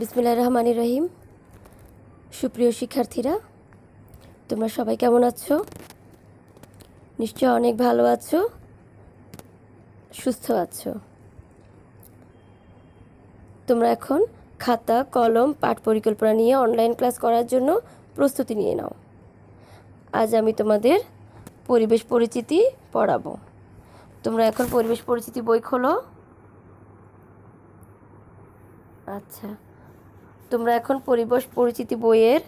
বিসমুল্লা রহমান রহিম সুপ্রিয় শিক্ষার্থীরা তোমরা সবাই কেমন আছো নিশ্চয় অনেক ভালো আছো সুস্থ আছো তোমরা এখন খাতা কলম পাঠ পরিকল্পনা নিয়ে অনলাইন ক্লাস করার জন্য প্রস্তুতি নিয়ে নাও আজ আমি তোমাদের পরিবেশ পরিচিতি পড়াবো তোমরা এখন পরিবেশ পরিচিতি বই খোলো আচ্ছা তোমরা এখন পরিবেশ পরিচিতি বইয়ের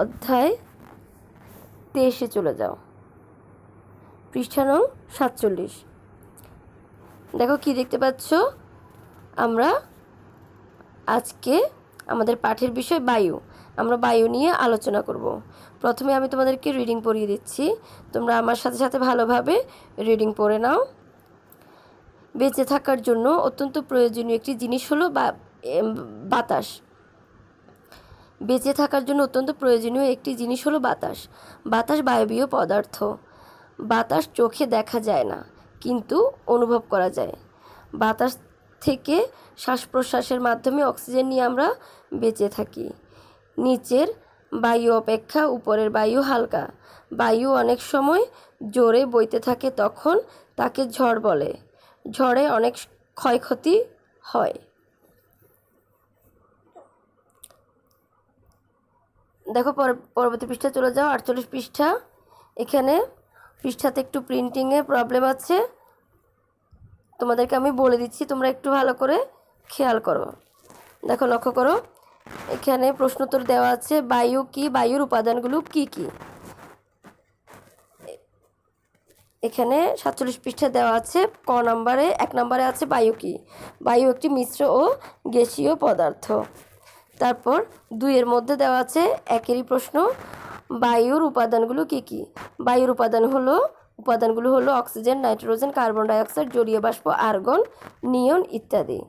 অধ্যায় তেইশে চলে যাও পৃষ্ঠা নং সাতচল্লিশ দেখো কি দেখতে পাচ্ছ আমরা আজকে আমাদের পাঠের বিষয় বায়ু আমরা বায়ু নিয়ে আলোচনা করব। প্রথমে আমি তোমাদেরকে রিডিং পড়িয়ে দিচ্ছি তোমরা আমার সাথে সাথে ভালোভাবে রিডিং পড়ে নাও বেঁচে থাকার জন্য অত্যন্ত প্রয়োজনীয় একটি জিনিস হলো বা বাতাস বেঁচে থাকার জন্য অত্যন্ত প্রয়োজনীয় একটি জিনিস হলো বাতাস বাতাস বায়বীয় পদার্থ বাতাস চোখে দেখা যায় না কিন্তু অনুভব করা যায় বাতাস থেকে শ্বাস প্রশ্বাসের মাধ্যমে অক্সিজেন নিয়ে আমরা বেঁচে থাকি নিচের বায়ু অপেক্ষা উপরের বায়ু হালকা বায়ু অনেক সময় জোরে বইতে থাকে তখন তাকে ঝড় বলে ঝড়ে অনেক ক্ষয়ক্ষতি হয় দেখো পরবর্তী পৃষ্ঠা চলে যাও আটচল্লিশ পৃষ্ঠা এখানে পৃষ্ঠাতে একটু প্রিন্টিংয়ে প্রবলেম আছে তোমাদেরকে আমি বলে দিচ্ছি তোমরা একটু ভালো করে খেয়াল করো দেখো লক্ষ্য করো এখানে প্রশ্নোত্তর দেওয়া আছে বায়ু কি বায়ুর উপাদানগুলো কি কি এখানে সাতচল্লিশ পৃষ্ঠা দেওয়া আছে ক নম্বরে এক নম্বরে আছে বায়ু কি বায়ু একটি মিশ্র ও গ্যাসীয় পদার্থ তারপর দুইয়ের মধ্যে দেওয়া আছে একেরই প্রশ্ন বায়ুর উপাদানগুলো কি কি বায়ুর উপাদান হলো উপাদানগুলো হলো অক্সিজেন নাইট্রোজেন কার্বন ডাইঅক্সাইড জলীয় বাষ্প আর্গন নিয়ন ইত্যাদি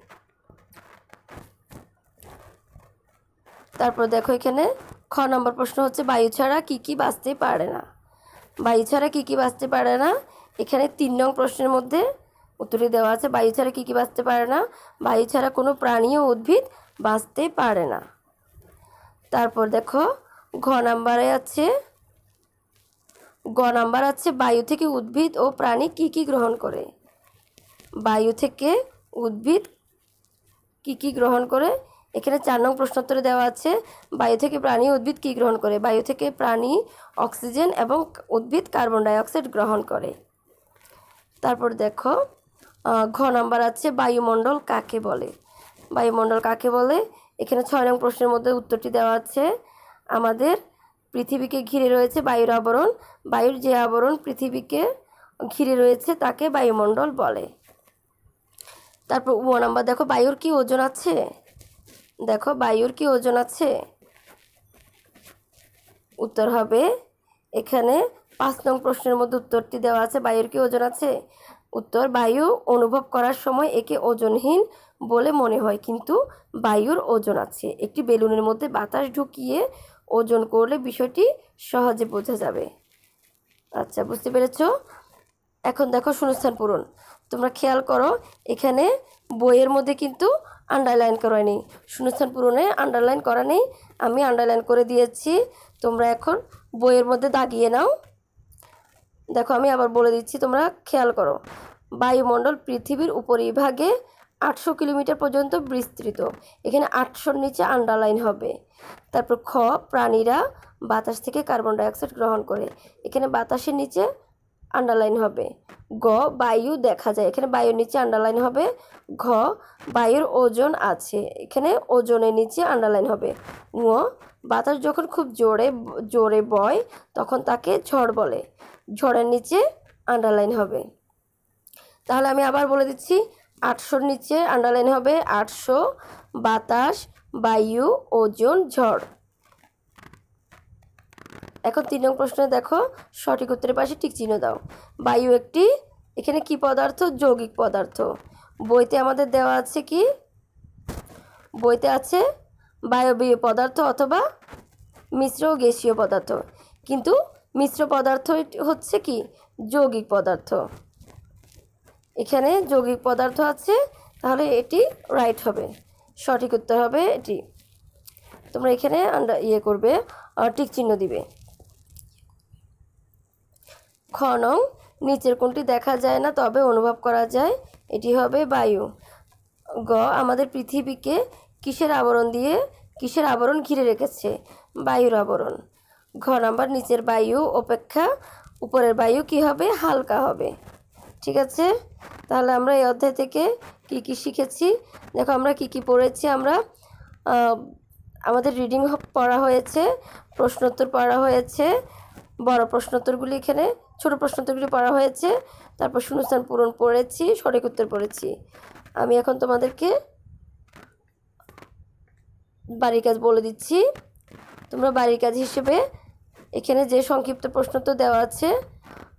তারপর দেখো এখানে খ নম্বর প্রশ্ন হচ্ছে বায়ু ছাড়া কী কী বাঁচতে পারে না বায়ু ছাড়া কী কী বাঁচতে পারে না এখানে তিন নং প্রশ্নের মধ্যে উত্তরে দেওয়া আছে বায়ু ছাড়া কী কী বাঁচতে পারে না বায়ু ছাড়া কোনো প্রাণী ও উদ্ভিদ বাঁচতে পারে না তারপর দেখো ঘ নাম্বারে আছে গ নাম্বার আছে বায়ু থেকে উদ্ভিদ ও প্রাণী কি কি গ্রহণ করে বায়ু থেকে উদ্ভিদ কি কি গ্রহণ করে এখানে চার নং প্রশ্নোত্তরে দেওয়া আছে বায়ু থেকে প্রাণী উদ্ভিদ কি গ্রহণ করে বায়ু থেকে প্রাণী অক্সিজেন এবং উদ্ভিদ কার্বন ডাইঅক্সাইড গ্রহণ করে তারপর দেখো ঘ নাম্বার আছে বায়ুমণ্ডল কাকে বলে বায়ুমণ্ডল কাকে বলে এখানে ছয় নং প্রশ্নের মধ্যে উত্তরটি দেওয়া আছে আমাদের পৃথিবীকে ঘিরে রয়েছে বায়ুর আবরণ বায়ুর যে আবরণ পৃথিবীকে ঘিরে রয়েছে তাকে বায়ুমণ্ডল বলে তারপর ও নাম্বার দেখো বায়ুর কি ওজন আছে দেখো বায়ুর কি ওজন আছে উত্তর হবে এখানে পাঁচ নং প্রশ্নের মধ্যে উত্তরটি দেওয়া আছে বায়ুর কি ওজন আছে উত্তর বায়ু অনুভব করার সময় একে ওজনহীন বলে মনে হয় কিন্তু বায়ুর ওজন আছে একটি বেলুনের মধ্যে বাতাস ঢুকিয়ে ওজন করলে বিষয়টি সহজে বোঝা যাবে আচ্ছা বুঝতে পেরেছ এখন দেখো শূন্যস্থান পূরণ তোমরা খেয়াল করো এখানে বইয়ের মধ্যে কিন্তু আন্ডারলাইন করা নেই শূন্যস্থান পূরণে আন্ডারলাইন করা নেই আমি আন্ডারলাইন করে দিয়েছি তোমরা এখন বইয়ের মধ্যে দাগিয়ে নাও দেখো আমি আবার বলে দিচ্ছি তোমরা খেয়াল করো বায়ুমণ্ডল পৃথিবীর উপরিভাগে আটশো কিলোমিটার পর্যন্ত বিস্তৃত এখানে আটশোর নিচে আন্ডারলাইন হবে তারপর খ প্রাণীরা বাতাস থেকে কার্বন ডাইঅক্সাইড গ্রহণ করে এখানে বাতাসের নিচে আন্ডারলাইন হবে গ বায়ু দেখা যায় এখানে বায়ুর নিচে আন্ডারলাইন হবে ঘ বায়ুর ওজন আছে এখানে ওজনের নিচে আন্ডারলাইন হবে ঙ বাতাস যখন খুব জোরে জোরে বয় তখন তাকে ঝড় বলে ঝড়ের নিচে আন্ডারলাইন হবে তাহলে আমি আবার বলে দিচ্ছি আটশোর নিচে আন্ডারলাইন হবে আটশো বাতাস বায়ু ওজন ঝড় এখন তিন নং প্রশ্নে দেখো সঠিক উত্তরের পাশে ঠিক চিহ্ন দাও বায়ু একটি এখানে কি পদার্থ যৌগিক পদার্থ বইতে আমাদের দেওয়া আছে কি বইতে আছে বায়বীয় পদার্থ অথবা মিশ্র গ্যাসীয় পদার্থ কিন্তু মিশ্র পদার্থ হচ্ছে কি যৌগিক পদার্থ এখানে যৌগিক পদার্থ আছে তাহলে এটি রাইট হবে সঠিক উত্তর হবে এটি তোমরা এখানে আন্ডার ইয়ে করবে টিক চিহ্ন দিবে খনং নিচের কোনটি দেখা যায় না তবে অনুভব করা যায় এটি হবে বায়ু গ আমাদের পৃথিবীকে কিসের আবরণ দিয়ে কিসের আবরণ ঘিরে রেখেছে বায়ুর আবরণ ঘর নাম্বার নিচের বায়ু অপেক্ষা উপরের বায়ু কি হবে হালকা হবে ঠিক আছে তাহলে আমরা এই অধ্যায় থেকে কি কি শিখেছি দেখো আমরা কি কি পড়েছি আমরা আমাদের রিডিং পড়া হয়েছে প্রশ্নোত্তর পড়া হয়েছে বড় প্রশ্নোত্তরগুলি এখানে ছোট প্রশ্নোত্তরগুলি পড়া হয়েছে তারপর শূন্যস্থান পূরণ পড়েছি সঠিক উত্তর পড়েছি আমি এখন তোমাদেরকে বাড়ির কাজ বলে দিচ্ছি তোমরা বাড়ির কাজ হিসেবে এখানে যে সংক্ষিপ্ত প্রশ্ন তো দেওয়া আছে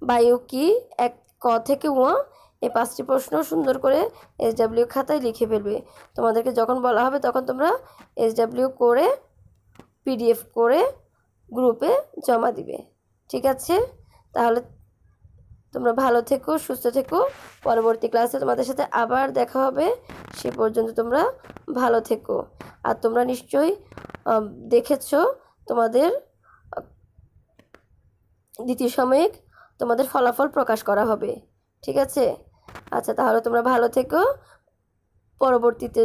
বায়ু কি এক ক থেকে ও এই পাঁচটি প্রশ্ন সুন্দর করে এস ডাব্লিউ খাতায় লিখে ফেলবে তোমাদেরকে যখন বলা হবে তখন তোমরা এস ডাব্লিউ করে পিডিএফ করে গ্রুপে জমা দিবে ঠিক আছে তাহলে তোমরা ভালো থেকো সুস্থ থেকো পরবর্তী ক্লাসে তোমাদের সাথে আবার দেখা হবে সে পর্যন্ত তোমরা ভালো থেকো আর তোমরা নিশ্চয়ই দেখেছো তোমাদের দ্বিতীয় সাময়িক তোমাদের ফলাফল প্রকাশ করা হবে ঠিক আছে আচ্ছা তাহলে তোমরা ভালো থেকো পরবর্তীতে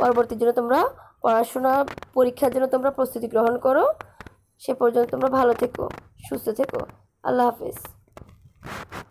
পরবর্তী জন্য তোমরা পড়াশোনা পরীক্ষার জন্য তোমরা প্রস্তুতি গ্রহণ করো সে পর্যন্ত তোমরা ভালো থেকো সুস্থ থেকো আল্লাহ হাফিজ